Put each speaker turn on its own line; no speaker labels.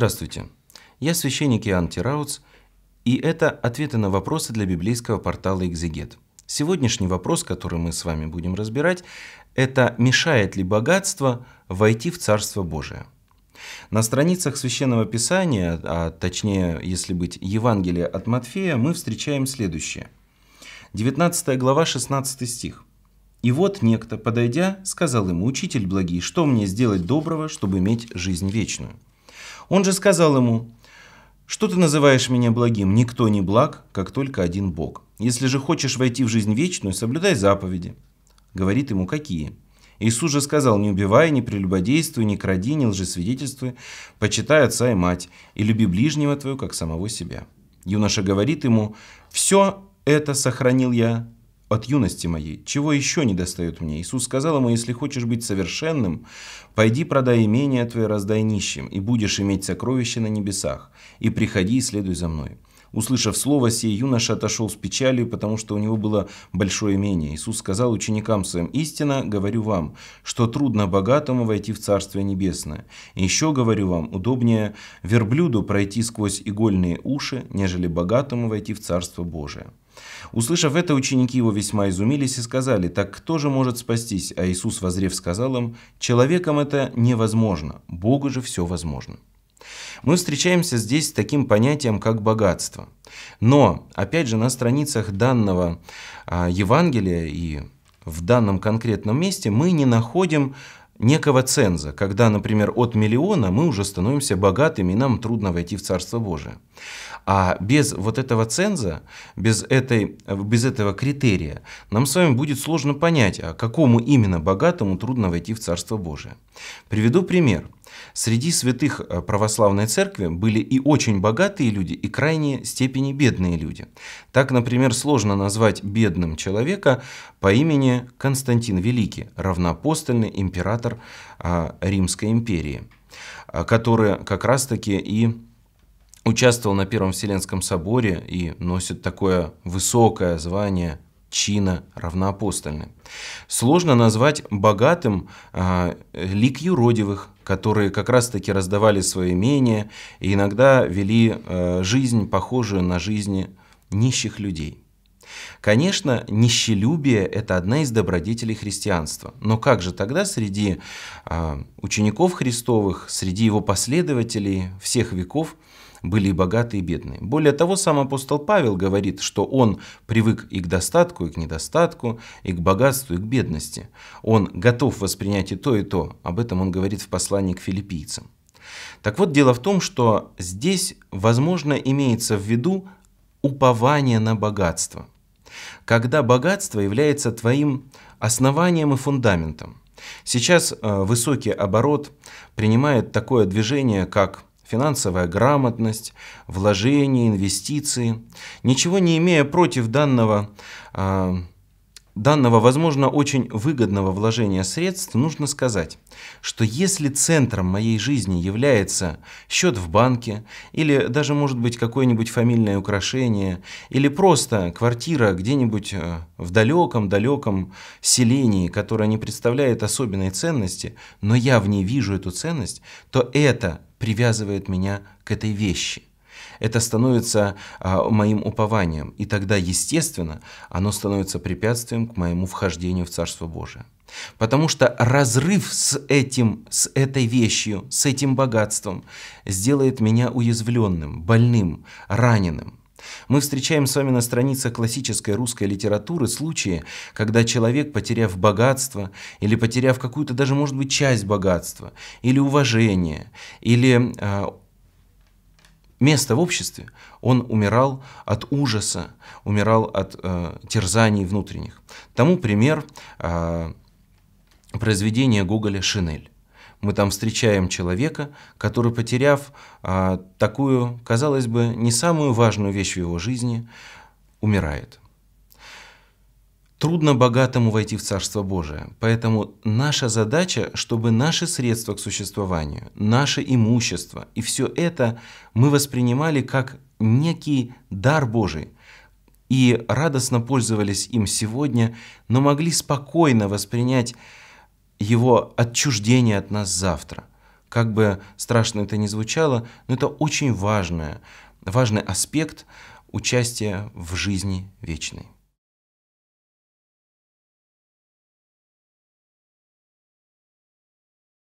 Здравствуйте, я священник Иоанн Тираутс, и это ответы на вопросы для библейского портала «Экзегет». Сегодняшний вопрос, который мы с вами будем разбирать, это «Мешает ли богатство войти в Царство Божие?» На страницах Священного Писания, а точнее, если быть, Евангелия от Матфея, мы встречаем следующее. 19 глава, 16 стих. «И вот некто, подойдя, сказал ему, «Учитель благий, что мне сделать доброго, чтобы иметь жизнь вечную?» Он же сказал ему, «Что ты называешь меня благим? Никто не благ, как только один Бог. Если же хочешь войти в жизнь вечную, соблюдай заповеди». Говорит ему, какие? Иисус же сказал, не убивай, не прелюбодействуй, не кради, не лжесвидетельствуй, почитай отца и мать, и люби ближнего твоего, как самого себя. Юноша говорит ему, все это сохранил я от юности моей. Чего еще не достает мне? Иисус сказал ему, если хочешь быть совершенным, пойди продай имение твое, раздай нищим, и будешь иметь сокровища на небесах, и приходи и следуй за мной». Услышав слово сие, юноша отошел с печалью, потому что у него было большое имение. Иисус сказал ученикам своим, «Истинно говорю вам, что трудно богатому войти в Царствие Небесное. еще говорю вам, удобнее верблюду пройти сквозь игольные уши, нежели богатому войти в Царство Божие». Услышав это, ученики его весьма изумились и сказали, «Так кто же может спастись?» А Иисус, возрев, сказал им, «Человеком это невозможно, Богу же все возможно». Мы встречаемся здесь с таким понятием, как богатство. Но, опять же, на страницах данного а, Евангелия и в данном конкретном месте мы не находим некого ценза, когда, например, от миллиона мы уже становимся богатыми, и нам трудно войти в Царство Божие. А без вот этого ценза, без, этой, без этого критерия, нам с вами будет сложно понять, а какому именно богатому трудно войти в Царство Божие. Приведу пример. Среди святых э, православной церкви были и очень богатые люди, и крайне степени бедные люди. Так, например, сложно назвать бедным человека по имени Константин Великий, равноапостольный император а, Римской империи, а, который как раз-таки и участвовал на Первом Вселенском соборе и носит такое высокое звание чина равноапостольны. Сложно назвать богатым э, а, лик юродивых, которые как раз-таки раздавали свое имение и иногда вели э, жизнь, похожую на жизнь нищих людей. Конечно, нищелюбие – это одна из добродетелей христианства. Но как же тогда среди э, учеников Христовых, среди его последователей всех веков – были и богатые, и бедные. Более того, сам апостол Павел говорит, что он привык и к достатку, и к недостатку, и к богатству, и к бедности. Он готов воспринять и то, и то. Об этом он говорит в послании к филиппийцам. Так вот, дело в том, что здесь, возможно, имеется в виду упование на богатство. Когда богатство является твоим основанием и фундаментом. Сейчас э, высокий оборот принимает такое движение, как финансовая грамотность, вложения, инвестиции. Ничего не имея против данного а, данного, возможно, очень выгодного вложения средств нужно сказать, что если центром моей жизни является счет в банке, или даже, может быть, какое-нибудь фамильное украшение, или просто квартира где-нибудь э, в далеком-далеком селении, которая не представляет особенной ценности, но я в ней вижу эту ценность, то это привязывает меня к этой вещи. Это становится а, моим упованием, и тогда, естественно, оно становится препятствием к моему вхождению в Царство Божие. Потому что разрыв с этим, с этой вещью, с этим богатством сделает меня уязвленным, больным, раненым. Мы встречаем с вами на страницах классической русской литературы случаи, когда человек, потеряв богатство, или потеряв какую-то даже, может быть, часть богатства, или уважение, или э, место в обществе. Он умирал от ужаса, умирал от э, терзаний внутренних. Тому пример э, произведение Гоголя «Шинель». Мы там встречаем человека, который, потеряв э, такую, казалось бы, не самую важную вещь в его жизни, умирает. Трудно богатому войти в Царство Божие, поэтому наша задача, чтобы наши средства к существованию, наше имущество и все это мы воспринимали как некий дар Божий и радостно пользовались им сегодня, но могли спокойно воспринять его отчуждение от нас завтра. Как бы страшно это ни звучало, но это очень важное, важный аспект участия в жизни вечной.